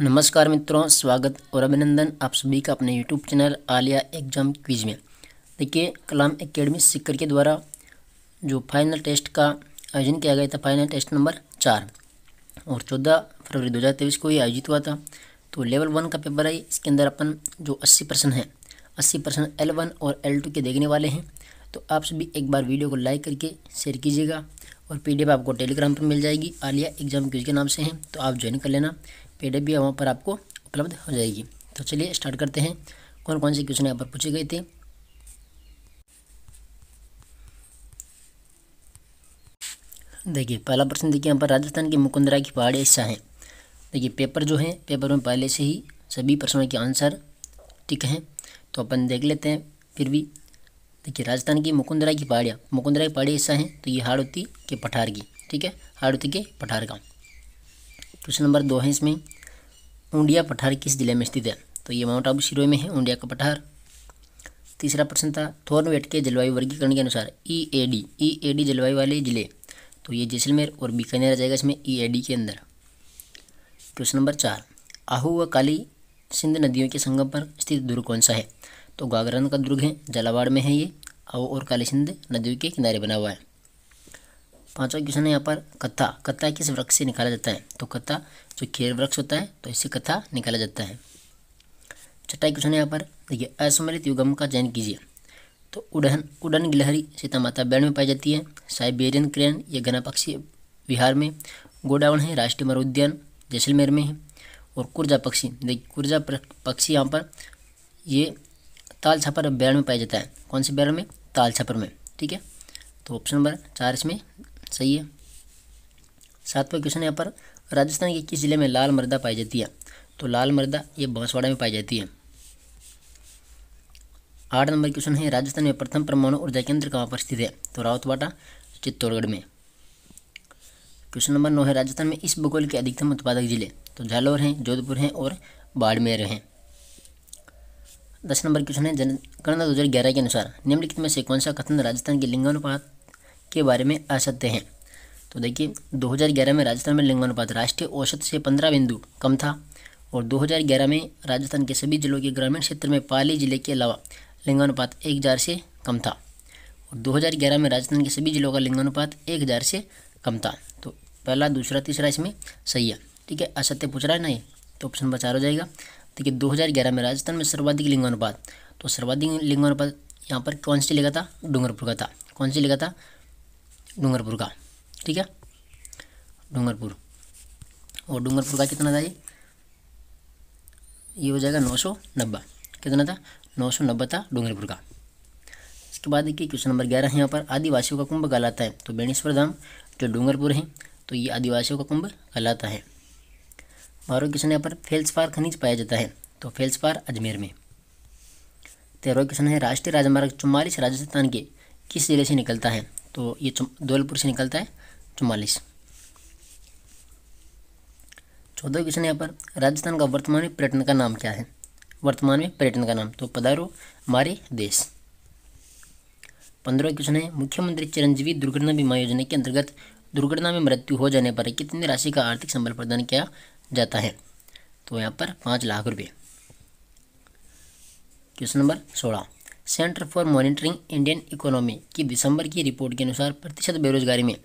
नमस्कार मित्रों स्वागत और अभिनंदन आप सभी का अपने YouTube channel Aliya exam quiz में देखिए कलाम एकेडमी सिक्कर के द्वारा जो फाइनल टेस्ट का आयोजन किया गया था फाइनल टेस्ट नंबर चार और चौदह फरवरी दो हज़ार तेईस को ये आयोजित हुआ था तो लेवल वन का पेपर है इसके अंदर अपन जो अस्सी परसेंट है अस्सी परसेंट एल वन और एल टू के देखने वाले हैं तो आप सभी एक बार वीडियो को लाइक करके शेयर कीजिएगा और पीडीएफ आपको टेलीग्राम पर मिल जाएगी आलिया एग्जाम क्विज के नाम से है तो आप ज्वाइन कर लेना पी भी वहाँ पर आपको उपलब्ध हो जाएगी तो चलिए स्टार्ट करते हैं कौन कौन से क्वेश्चन यहाँ पर पूछे गए थे देखिए पहला प्रश्न देखिए यहाँ पर राजस्थान के मुकुंदरा की पहाड़ी हिस्सा है देखिए पेपर जो है पेपर में पहले से ही सभी प्रश्नों के आंसर ठीक हैं तो अपन देख लेते हैं फिर भी देखिए राजस्थान की मुकुंदरा की पहाड़ियाँ मुकुंदरा की पहाड़ी हिस्सा है तो ये हाड़ोती के पठार की ठीक है हाड़ोती के पठार का क्वेश्चन नंबर दो है इसमें ऊंडिया पठार किस जिले में स्थित है तो ये माउंट आबू सिरोही में है ऊंडिया का पठार तीसरा प्रश्न था थोर्नवेट के जलवायु वर्गीकरण के अनुसार ई A D E A D जलवायु वाले जिले तो ये जैसलमेर और बीकानेर आ जाएगा इसमें ई ए डी के अंदर क्वेश्चन नंबर चार आहू व काली सिंध नदियों के संगम पर स्थित दुर्ग कौन सा है तो गागरन का दुर्ग है झालावाड़ में है ये आहू और काली सिंध नदियों के किनारे बना हुआ है पांचवा क्वेश्चन है यहाँ पर कत्था कत्था किस वृक्ष से निकाला जाता है तो कत्था जो खेर वृक्ष होता है तो इससे कथा निकाला जाता है छठा क्वेश्चन है यहाँ पर देखिए असमृत युगम का चयन कीजिए तो उड़न उड़न गिलहरी सीता माता बैंड में पाई जाती है साइबेरियन क्रेन ये पक्षी बिहार में गोडाउन है राष्ट्रीय उद्यान जैसलमेर में है और कुर्जा पक्षी देखिए कुर्जा पक्षी यहाँ पर ये ताल छापर बैंड में पाया जाता है कौन से बैंड में ताल छापर में ठीक है तो ऑप्शन नंबर चार इसमें सही है सातवा क्वेश्चन यहाँ पर राजस्थान के किस ज़िले में लाल मृदा पाई जाती है तो लाल मृदा ये बांसवाड़ा में पाई जाती है आठ नंबर क्वेश्चन है राजस्थान में प्रथम परमाणु ऊर्जा केंद्र कहाँ पर स्थित है तो रावतवाटा चित्तौड़गढ़ में क्वेश्चन नंबर नौ है राजस्थान में इस भूगोल के अधिकतम उत्पादक जिले तो झालोर हैं जोधपुर हैं और बाड़मेर हैं दस नंबर क्वेश्चन है जनगणना दो हज़ार ग्यारह के अनुसार निम्नलिखित में से कौन सा कथन राजस्थान के लिंगानुपात के बारे में असत्य है तो देखिए 2011 में राजस्थान में लिंगानुपात राष्ट्रीय औसत से 15 बिंदु कम था और 2011 में राजस्थान के सभी जिलों के ग्रामीण क्षेत्र में पाली जिले के अलावा लिंगानुपात एक हज़ार से कम था और ग्यारह में राजस्थान के सभी जिलों का लिंगानुपात एक हज़ार से कम था तो पहला दूसरा तीसरा इसमें सही है ठीक है असत्य पूछ रहा है नहीं तो ऑप्शन नंबर हो जाएगा देखिए 2011 में राजस्थान में सर्वाधिक लिंगानुपात तो सर्वाधिक लिंगानुपात यहाँ पर कौन सी लिखा था डूंगरपुर का था कौन सी लिखा था डूंगरपुर का ठीक है डूंगरपुर और डूंगरपुर का कितना था ये ये हो जाएगा नौ सौ नब्बे कितना था नौ सौ नब्बे था डूंगरपुर का इसके बाद देखिए क्वेश्चन नंबर ग्यारह है यहाँ पर आदिवासियों का कुंभ कहलाता है तो बेणेश्वर धाम जो डूंगरपुर है तो ये आदिवासियों का कुंभ कहलाता है बारह क्वेश्चन यहाँ पर फेल्सपार खनिज पाया जाता है तो फेल्सपार अजमेर में तेरहवा तो क्वेश्चन है राष्ट्रीय राजमार्ग चुम्बालीस राजस्थान के किस जिले से निकलता है तो ये धौलपुर से निकलता है चुम्बालीस चौदह क्वेश्चन यहाँ पर राजस्थान का वर्तमान में पर्यटन का नाम क्या है वर्तमान में पर्यटन का नाम तो पधारो हमारे देश पंद्रह क्वेश्चन है मुख्यमंत्री चिरंजीवी दुर्घटना बीमा योजना के अंतर्गत दुर्घटना में मृत्यु हो जाने पर कितनी राशि का आर्थिक संबल प्रदान किया जाता है तो यहाँ पर पाँच लाख रुपये क्वेश्चन नंबर सोलह centre for monitoring Indian economy की दिसंबर की रिपोर्ट के अनुसार प्रतिशत बेरोजगारी में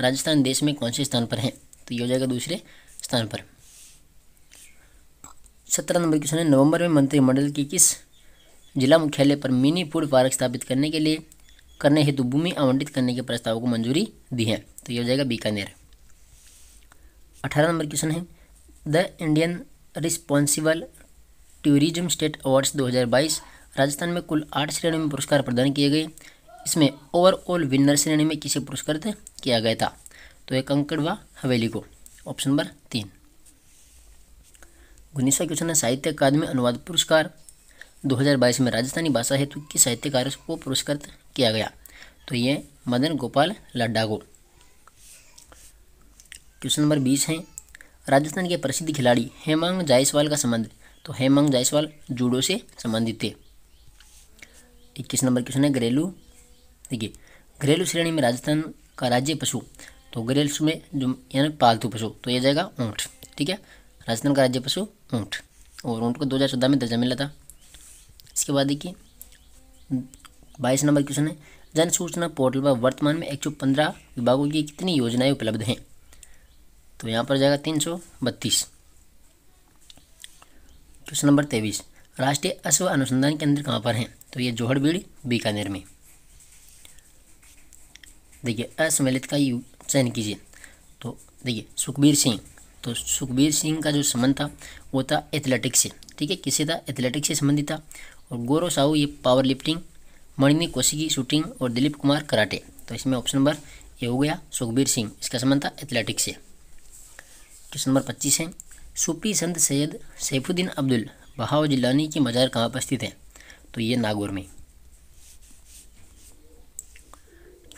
राजस्थान देश में कौन से स्थान पर है तो ये हो जाएगा दूसरे स्थान पर सत्रह नंबर क्वेश्चन है नवंबर में मंत्रिमंडल की किस जिला मुख्यालय पर मिनी फूड पार्क स्थापित करने के लिए करने हेतु भूमि आवंटित करने के प्रस्ताव को मंजूरी दी है तो यह हो जाएगा बीकानेर अठारह नंबर क्वेश्चन है the Indian responsible tourism state awards 2022 Rajasthan में कुल आठ श्रेणियों में पुरस्कार प्रदान किए गए इसमें ओवरऑल विनर श्रेणी में किसे पुरस्कृत किया गया था तो एक अंकड़ व हवेली को ऑप्शन नंबर तीन उन्नीसवा क्वेश्चन है साहित्य अकादमी अनुवाद पुरस्कार 2022 में राजस्थानी भाषा हेतु के साहित्यकार को पुरस्कृत किया गया तो ये मदन गोपाल लड्डा को क्वेश्चन नंबर बीस है राजस्थान के प्रसिद्ध खिलाड़ी हेमंग जायसवाल का संबंध तो हेमंग जायसवाल जूडो से संबंधित थे इक्कीस नंबर क्वेश्चन है घरेलू देखिए घरेलू श्रेणी में राजस्थान का राज्य पशु तो घरेलू में जो यानी पालतू पशु तो यह जाएगा ऊँट ठीक है राजस्थान का राज्य पशु ऊँट और ऊँट को दो हज़ार चौदह में दर्जा मिला था इसके बाद देखिए बाईस नंबर क्वेश्चन है जन सूचना पोर्टल पर वर्तमान में एक सौ पंद्रह विभागों की कितनी योजनाएं उपलब्ध हैं तो यहाँ पर जाएगा तीन सौ बत्तीस क्वेश्चन नंबर तेईस राष्ट्रीय अश्व अनुसंधान केंद्र कहाँ पर हैं तो ये जोहड़बीड़ बीकानेर में देखिए असम्मिलित का यू चयन कीजिए तो देखिए सुखबीर सिंह तो सुखबीर सिंह का जो संबंध था वो था एथलेटिक्स से ठीक है किससे था एथलेटिक्स से संबंधित था और गौरव साहू ये power lifting Manini Koshiki shooting और दिलीप कुमार कराटे तो इसमें ऑप्शन नंबर ये हो गया सुखबीर सिंह इसका संबंध था एथलेटिक्स से क्वेश्चन तो नंबर पच्चीस है सूफी संत सैयद सैफुद्दीन अब्दुल बहाव जिलानी की मज़ार कहाँ पर स्थित है तो ये नागौर में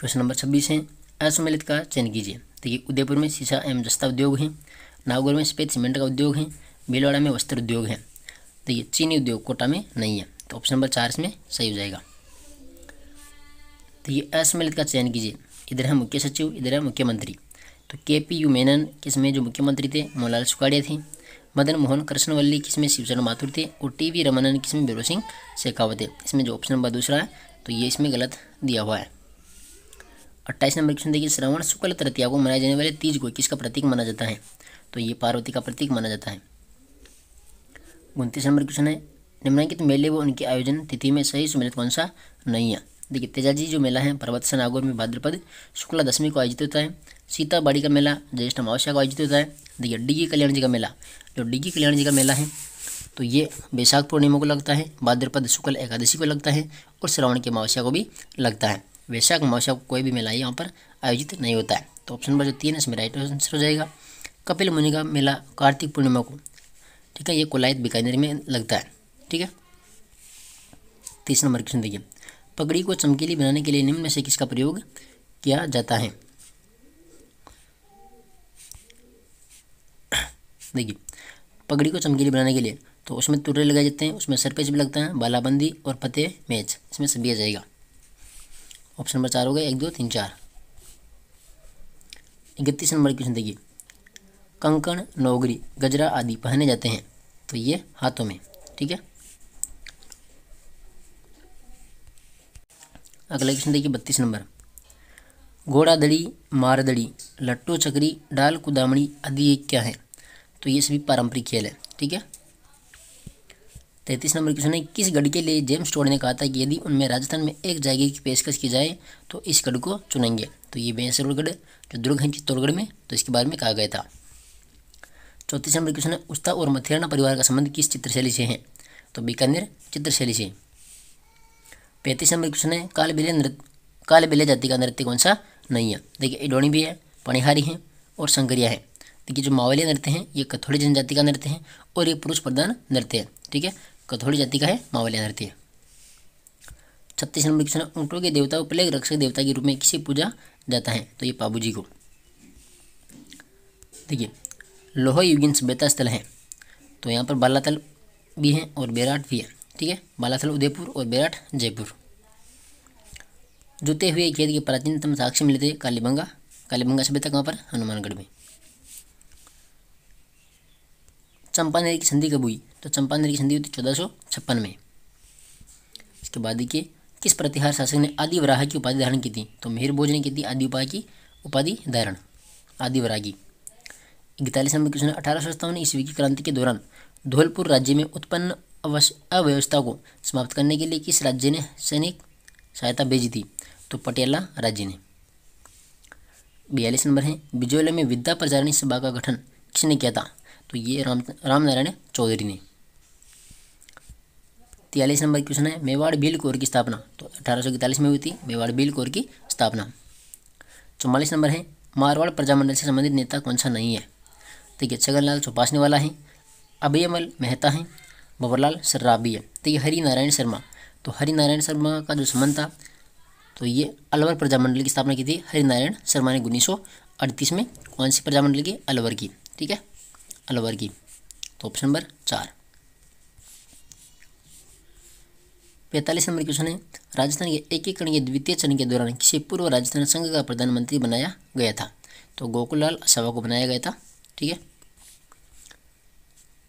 क्वेश्चन नंबर छब्बीस है असम्मिलित का चयन कीजिए देखिए उदयपुर में शीशा एवं जस्ता उद्योग है नागौर में स्पेत सीमेंट का उद्योग है भीलवाड़ा में वस्त्र उद्योग है तो ये चीनी उद्योग कोटा में नहीं है तो ऑप्शन नंबर चार इसमें सही हो जाएगा तो ये असम्मिलित का चयन कीजिए इधर है मुख्य सचिव इधर है मुख्यमंत्री तो के पी यू मेनन किसमें जो मुख्यमंत्री थे मोहनलाल सुखाड़िया थे मदन मोहन कृष्णवल्ली किसमें शिवचरण माथुर थे और टी वी रमनन किसमें बीरो सिंह शेखावत थे इसमें जो ऑप्शन नंबर दूसरा है तो ये इसमें गलत दिया हुआ है अट्ठाईस नंबर क्वेश्चन देखिए श्रवण शुक्ल तृतीया को मनाए जाने वाले तीज को किसका प्रतीक माना जाता है तो ये पार्वती का प्रतीक माना जाता है उनतीस नंबर क्वेश्चन है निम्नांकित मेले व उनके आयोजन तिथि में सही सुमेलित कौन सा नहीं है देखिए तेजाजी जो मेला है पर्वत नागौर में भाद्रपद शुक्ला दशमी को आयोजित होता है सीताबाड़ी का मेला ज्येष्ठ अमावस्या को आयोजित होता है देखिए डिगी कल्याण जी का मेला जो डिगी कल्याण जी का मेला है तो ये बैसाख पूर्णिमा को लगता है भाद्रपद शुक्ल एकादशी को लगता है और श्रावण की अमावस्या को भी लगता है वैशाख महोत्सव कोई भी मेला यहाँ पर आयोजित नहीं होता है तो ऑप्शन नंबर जो तीन है इसमें राइट आंसर हो जाएगा कपिल मुनि का मेला कार्तिक पूर्णिमा को ठीक है ये कोलायत बीकानेर में लगता है ठीक है तीसरा नंबर क्वेश्चन देखिए पगड़ी को चमकीली बनाने के लिए निम्न में से किसका प्रयोग किया जाता है देखिए पगड़ी को चमकीली बनाने के लिए तो उसमें तुरे लगाए जाते हैं उसमें सरपेज भी लगता है बालाबंदी और पते मैच इसमें सभी आ जाएगा ऑप्शन नंबर चार हो गया एक दो तीन चार इकतीस नंबर क्वेश्चन देखिए कंकण नौगरी गजरा आदि पहने जाते हैं तो ये हाथों में ठीक है अगला क्वेश्चन देखिए बत्तीस नंबर घोड़ा दड़ी मारदड़ी लट्टू चकरी डाल कुदामी आदि ये क्या है तो ये सभी पारंपरिक खेल है ठीक है तैंतीस नंबर क्वेश्चन है किस गढ़ के लिए जेम्स टोड ने कहा था कि यदि उनमें राजस्थान में एक जायगे की पेशकश की जाए तो इस गढ़ को चुनेंगे तो ये बेंसरोगढ़ जो दुर्ग है चित्तौड़गढ़ में तो इसके बारे में कहा गया था चौंतीस नंबर क्वेश्चन है उस्ता और मथेराना परिवार का संबंध किस चित्रशैली से है तो बीकानेर चित्रशैली से पैंतीस नंबर क्वेश्चन है काल बेले नृत्य काल बेले जाति का नृत्य कौन सा नहीं है देखिए इडोणी भी है पणिहारी है और संगरिया है ये जो मावलिया नृत्य हैं ये कथोड़ी जनजाति का नृत्य है और ये पुरुष प्रधान नृत्य है ठीक है कथौड़ी जाति का है मावलिया नृत्य छत्तीस नंबर क्वेश्चन ऊँटों के देवता उपलेख रक्षक देवता के रूप में किसे पूजा जाता है तो ये बाबू जी को देखिए लोह युगिन सभ्यता स्थल है तो यहाँ पर बालातल भी है और बेराट भी है ठीक है बालाथल उदयपुर और बेराट जयपुर जुते हुए खेत के प्राचीनतम साक्ष्य मिले थे कालीबंगा कालीबंगा सभ्यता कहाँ पर हनुमानगढ़ में चंपानेर की संधि कब हुई तो चंपानेर की संधि हुई सौ चौदह में इसके बाद देखिए किस प्रतिहार शासक ने आदि वराह की उपाधि धारण की थी तो मेहर भोज ने की थी आदि उपाय की उपाधि धारण आदि वराह की इकतालीस नंबर क्वेश्चन अठारह सौ सत्तावन ईस्वी की क्रांति के दौरान धौलपुर राज्य में उत्पन्न अव्यवस्था को समाप्त करने के लिए किस राज्य ने सैनिक सहायता भेजी थी तो पटियाला राज्य ने बयालीस नंबर है बिजोले में विद्या प्रचारणी सभा का गठन किसने किया था तो ये राम राम नारायण चौधरी ने तियालीस नंबर क्वेश्चन है मेवाड़ भील कोर की स्थापना तो अठारह में हुई थी मेवाड़ भील कोर की स्थापना चौवालीस नंबर है मारवाड़ प्रजामंडल से संबंधित नेता कौन सा नहीं है देखिए छगनलाल चौपासने वाला है अभयमल मेहता है भंवरलाल सर्राबी है तो ये हरिनारायण शर्मा तो हरिनारायण शर्मा का जो संबंध था तो ये अलवर प्रजामंडल की स्थापना की थी हरिनारायण शर्मा ने उन्नीस में कौन सी प्रजामंडल की अलवर की ठीक है अलवर की तो ऑप्शन नंबर चार पैंतालीस नंबर क्वेश्चन है राजस्थान के एकीकरण के द्वितीय चरण के दौरान किसी पूर्व राजस्थान संघ का प्रधानमंत्री बनाया गया था तो गोकुललाल सभा को बनाया गया था ठीक है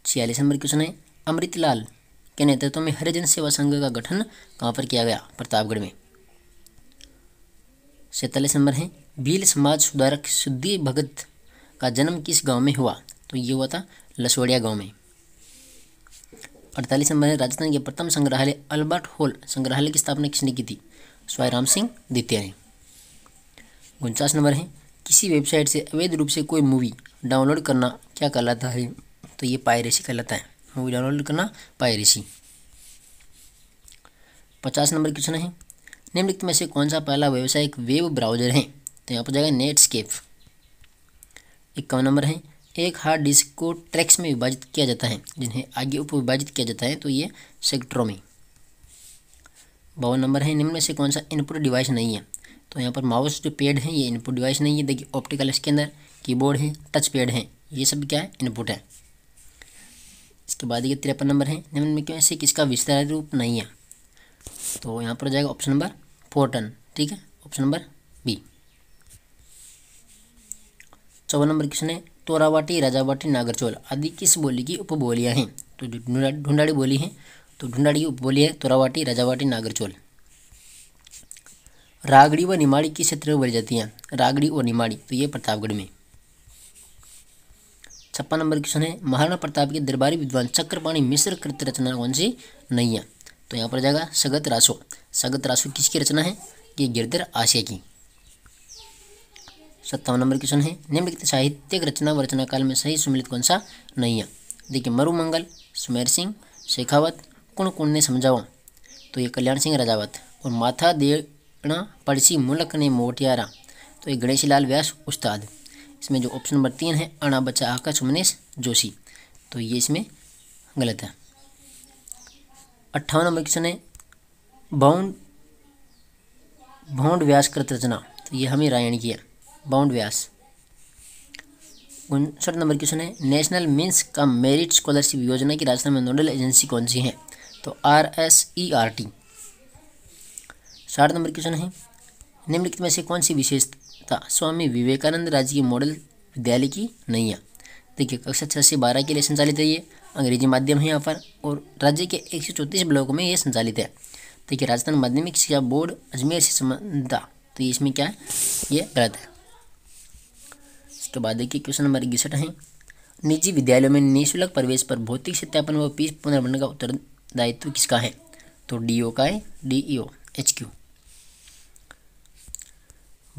छियालीस नंबर क्वेश्चन है अमृतलाल के नेतृत्व में हरिजन सेवा संघ का गठन कहाँ पर किया गया प्रतापगढ़ में सैंतालीस नंबर है भील समाज सुधारक सुद्धि भगत का जन्म किस गांव में हुआ तो ये हुआ था लसोड़िया गाँव में अड़तालीस नंबर है राजस्थान के प्रथम संग्रहालय अल्बर्ट हॉल संग्रहालय की स्थापना किसने की थी स्वाई राम सिंह द्वितीय ने उनचास नंबर है किसी वेबसाइट से अवैध रूप से कोई मूवी डाउनलोड करना क्या कहलाता है तो ये पायरेसी कहलाता है मूवी डाउनलोड करना पायरेसी पचास नंबर क्वेश्चन है निम्नलिखित में से कौन सा पहला व्यवसायिक वेब ब्राउजर है तो यहाँ पर जाएगा नेटस्केप इक्यावन नंबर है एक हार्ड डिस्क को ट्रैक्स में विभाजित किया जाता है जिन्हें आगे उप विभाजित किया जाता है तो ये सेक्टरों में बावन नंबर है निम्न में से कौन सा इनपुट डिवाइस नहीं है तो यहाँ पर माउस जो पेड है ये इनपुट डिवाइस नहीं है देखिए ऑप्टिकल इसके अंदर कीबोर्ड है टच पैड है ये सब क्या है इनपुट है इसके बाद ये तिरपन नंबर है निम्न में क्यों से किसका विस्तार रूप नहीं है तो यहाँ पर जाएगा ऑप्शन नंबर फोर्टन ठीक है ऑप्शन नंबर बी चौवन नंबर क्वेश्चन है तोरावाटी राजावाटी नागरचोल आदि किस बोली की उपबोलियाँ हैं तो ढूंढाड़ी बोली हैं तो ढूंढाड़ी की उपबोली है तोरावाटी राजावाटी नागरचोल रागड़ी व निमाड़ी किस क्षेत्र में बोली जाती हैं रागड़ी और निमाड़ी तो ये प्रतापगढ़ में छप्पन नंबर क्वेश्चन है महाराणा प्रताप के दरबारी विद्वान चक्रपाणी मिश्र कृत रचना कौन सी नहीं है तो यहाँ पर जाएगा सगत रासो सगत रासो किसकी रचना है ये गिरधर आशिया की सत्तावन नंबर क्वेश्चन है निम्नलिखित साहित्यिक रचना व रचना काल में सही सुमिलित कौन सा नहीं है देखिए मरुमंगल सुमेर सिंह शेखावत कुण कुण ने समझाओ तो ये कल्याण सिंह राजावत और माथा देना पड़सी मुलक ने मोटियारा तो ये लाल व्यास उस्ताद इसमें जो ऑप्शन नंबर तीन है अणा बच्चा आकाश उमनेश जोशी तो ये इसमें गलत है अट्ठावन नंबर क्वेश्चन है बाउंड भौंड व्यास कृत रचना तो ये हमें रायण की है बाउंड व्यास उनसठ नंबर क्वेश्चन है नेशनल मीन्स का मेरिट स्कॉलरशिप योजना की राजस्थान में नोडल एजेंसी कौन सी है तो R S E R T साठ नंबर क्वेश्चन है निम्नलिखित में से कौन सी विशेषता स्वामी विवेकानंद राजकीय मॉडल विद्यालय की नहीं है देखिए कक्षा छः से बारह के लिए संचालित है ये अंग्रेजी माध्यम है यहाँ पर और राज्य के एक सौ चौंतीस ब्लॉकों में ये संचालित है देखिए राजस्थान माध्यमिक शिक्षा बोर्ड अजमेर से संबंधा तो इसमें क्या है ये गलत है उसके बाद देखिए क्वेश्चन नंबर इकसठ है निजी विद्यालयों में निःशुल्क प्रवेश पर भौतिक सत्यापन व पीस पुनर्भरण का उत्तरदायित्व किसका है तो डी का है डी एच क्यू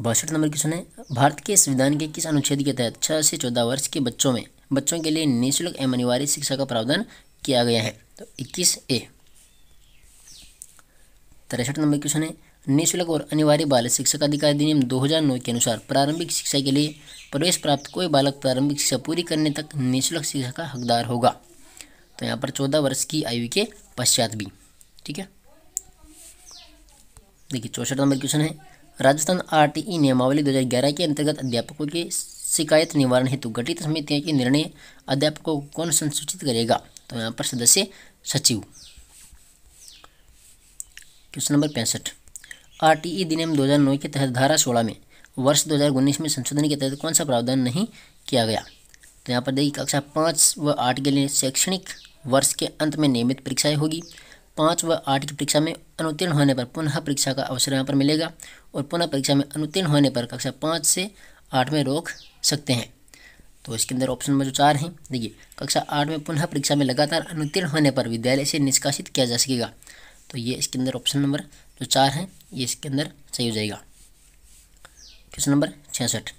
बासठ नंबर क्वेश्चन है भारत के संविधान के किस अनुच्छेद के तहत छः से चौदह वर्ष के बच्चों में बच्चों के लिए निःशुल्क एवं अनिवार्य शिक्षा का प्रावधान किया गया है तो इक्कीस ए तिरसठ नंबर क्वेश्चन है निःशुल्क और अनिवार्य बाल शिक्षक अधिकार अधिनियम 2009 के अनुसार प्रारंभिक शिक्षा के लिए प्रवेश प्राप्त कोई बालक प्रारंभिक शिक्षा पूरी करने तक निःशुल्क शिक्षा का हकदार होगा तो यहाँ पर चौदह वर्ष की आयु के पश्चात भी ठीक है देखिए चौसठ नंबर क्वेश्चन है राजस्थान आरटीई नियमावली दो के अंतर्गत अध्यापकों की शिकायत निवारण हेतु गठित समितियों के निर्णय अध्यापकों को कौन संसूचित करेगा तो यहाँ पर सदस्य सचिव क्वेश्चन नंबर पैंसठ आरटीई हज़ार नौ के तहत धारा सोलह में वर्ष 2019 में संशोधन के तहत कौन सा प्रावधान नहीं किया गया तो यहाँ पर देखिए कक्षा पाँच व आठ के लिए शैक्षणिक वर्ष के अंत में नियमित परीक्षाएं होगी पाँच व आठ की परीक्षा में अनुत्तीर्ण होने पर पुनः परीक्षा का अवसर यहाँ पर मिलेगा और पुनः परीक्षा में अनुत्तीर्ण होने पर कक्षा पाँच से आठ में रोक सकते हैं तो इसके अंदर ऑप्शन नंबर जो चार हैं देखिए कक्षा आठ में पुनः परीक्षा में लगातार अनुत्तीर्ण होने पर विद्यालय से निष्कासित किया जा सकेगा तो ये इसके अंदर ऑप्शन नंबर जो चार है ये इसके अंदर सही हो जाएगा क्वेश्चन नंबर छियासठ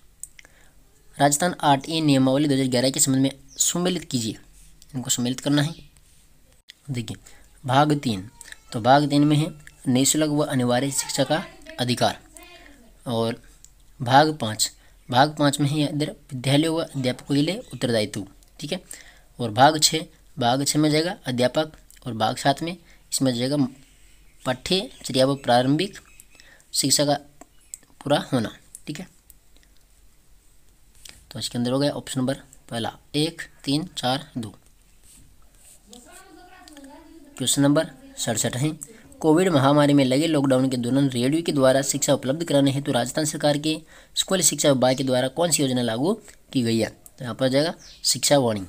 राजस्थान आर्ट ए नियमावली 2011 के संबंध में सम्मिलित कीजिए इनको सम्मिलित करना है देखिए भाग तीन तो भाग तीन में है निःशुल्क व अनिवार्य शिक्षा का अधिकार और भाग पाँच भाग पाँच में है इधर विद्यालय व अध्यापकों के लिए उत्तरदायित्व ठीक है और भाग छः भाग छः में जाएगा अध्यापक और भाग सात में इसमें जाएगा पाठ्यचर्या व प्रारंभिक शिक्षा का पूरा होना ठीक है तो इसके अंदर हो गया ऑप्शन नंबर पहला एक तीन चार दो क्वेश्चन नंबर सड़सठ है कोविड महामारी में लगे लॉकडाउन के दौरान रेडियो के द्वारा शिक्षा उपलब्ध कराने हेतु राजस्थान सरकार के स्कूल शिक्षा विभाग के द्वारा कौन सी योजना लागू की गई है तो यहाँ पर आ जाएगा शिक्षा वाणी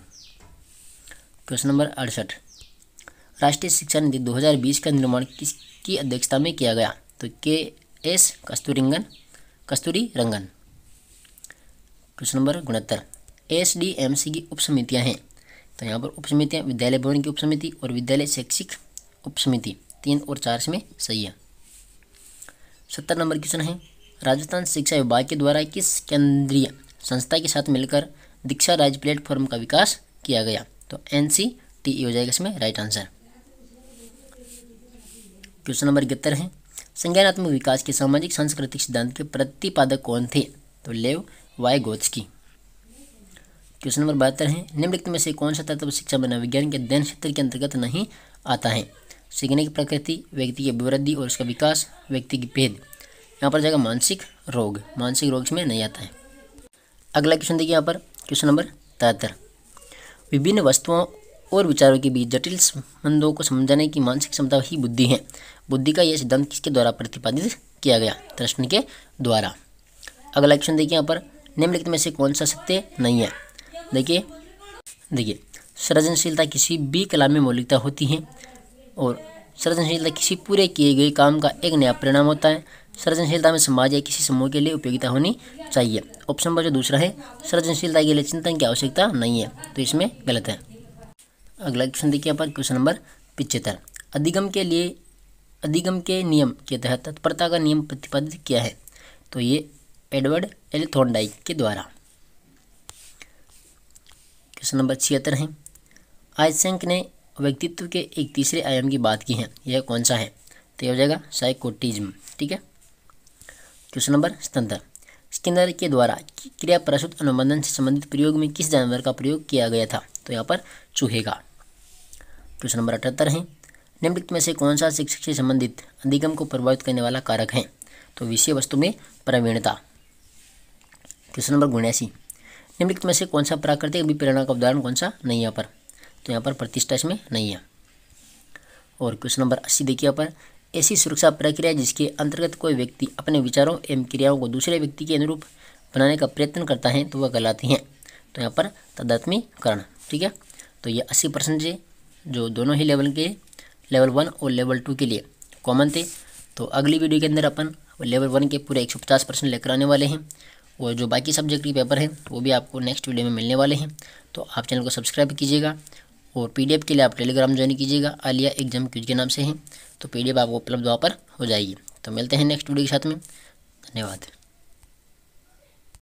क्वेश्चन नंबर अड़सठ राष्ट्रीय शिक्षा नीति 2020 का निर्माण किसकी अध्यक्षता में किया गया तो K S Kasturirangan Kasturi Rangan question number उनहत्तर एस डी एम सी की उप समितियाँ हैं तो यहाँ पर उप समितियाँ विद्यालय भवन की उप समिति और विद्यालय शैक्षिक उप समिति तीन और चार में सही है सत्तर नंबर क्वेश्चन है राजस्थान शिक्षा विभाग के द्वारा किस केंद्रीय संस्था के साथ मिलकर दीक्षा राज्य प्लेटफॉर्म का विकास किया गया तो एन सी टी हो जाएगा इसमें राइट आंसर क्वेश्चन नंबर इकहत्तर है संज्ञानात्मक विकास के सामाजिक सांस्कृतिक सिद्धांत के प्रतिपादक कौन थे तो लेव वाई गोच्छ की क्वेश्चन नंबर बहत्तर है निम्नलिखित में से कौन सा तत्व शिक्षा मनोविज्ञान के अध्ययन क्षेत्र के अंतर्गत नहीं आता है सीखने की प्रकृति व्यक्ति की अभिवृद्धि और उसका विकास व्यक्ति की भेद यहाँ पर जाएगा मानसिक रोग मानसिक रोग इसमें नहीं आता है अगला क्वेश्चन देखिए यहाँ पर क्वेश्चन नंबर तिहत्तर विभिन्न वस्तुओं और विचारों के बीच जटिल संबंधों को समझाने की मानसिक क्षमता ही बुद्धि है बुद्धि का यह सिद्धांत किसके द्वारा प्रतिपादित किया गया कृष्ण के द्वारा अगला क्वेश्चन देखिए यहाँ पर निम्नलिखित में से कौन सा सत्य नहीं है देखिए देखिए सृजनशीलता किसी भी कला में मौलिकता होती है और सृजनशीलता किसी पूरे किए गए काम का एक नया परिणाम होता है सृजनशीलता में समाज या किसी समूह के लिए उपयोगिता होनी चाहिए ऑप्शन नंबर जो दूसरा है सृजनशीलता के लिए चिंतन की आवश्यकता नहीं है तो इसमें गलत है अगला क्वेश्चन देखिए यहाँ पर क्वेश्चन नंबर पिछहत्तर अधिगम के लिए अधिगम के नियम के तहत तत्परता का नियम प्रतिपादित किया है तो ये एडवर्ड एल थोर्नडाइक के द्वारा क्वेश्चन नंबर छिहत्तर है आयसेंक ने व्यक्तित्व के एक तीसरे आयाम की बात की है यह कौन सा है तो यह हो जाएगा साइकोटिज्म ठीक है क्वेश्चन नंबर सतहत्तर स्किनर के द्वारा क्रिया प्रसुत अनुबंधन से संबंधित प्रयोग में किस जानवर का प्रयोग किया गया था तो यहाँ पर चूहे का प्रश्न नंबर अठहत्तर है निम्नलिखित में से कौन सा शिक्षक से संबंधित अधिगम को प्रभावित करने वाला कारक है तो विषय वस्तु में प्रवीणता क्वेश्चन नंबर उन्यासी निम्नलिखित में से कौन सा प्राकृतिक अभिप्रेरणा का उदाहरण कौन सा नहीं यहाँ पर तो यहाँ पर प्रतिष्ठा इसमें नहीं है और क्वेश्चन नंबर अस्सी देखिए यहाँ पर ऐसी सुरक्षा प्रक्रिया जिसके अंतर्गत कोई व्यक्ति अपने विचारों एवं क्रियाओं को दूसरे व्यक्ति के अनुरूप बनाने का प्रयत्न करता है तो वह कहलाती हैं तो यहाँ पर तदात्मीकरण ठीक है तो ये अस्सी परसेंट है जो दोनों ही लेवल के लेवल वन और लेवल टू के लिए कॉमन थे तो अगली वीडियो के अंदर अपन लेवल वन के पूरे एक सौ पचास परसेंट लेकर आने वाले हैं और जो बाकी सब्जेक्ट के पेपर हैं वो भी आपको नेक्स्ट वीडियो में मिलने वाले हैं तो आप चैनल को सब्सक्राइब कीजिएगा और पीडीएफ के लिए आप टेलीग्राम ज्वाइन कीजिएगा आलिया एग्जाम क्यूज के नाम से है तो पीडीएफ आपको उपलब्ध वहाँ पर हो जाएगी तो मिलते हैं नेक्स्ट वीडियो के साथ में धन्यवाद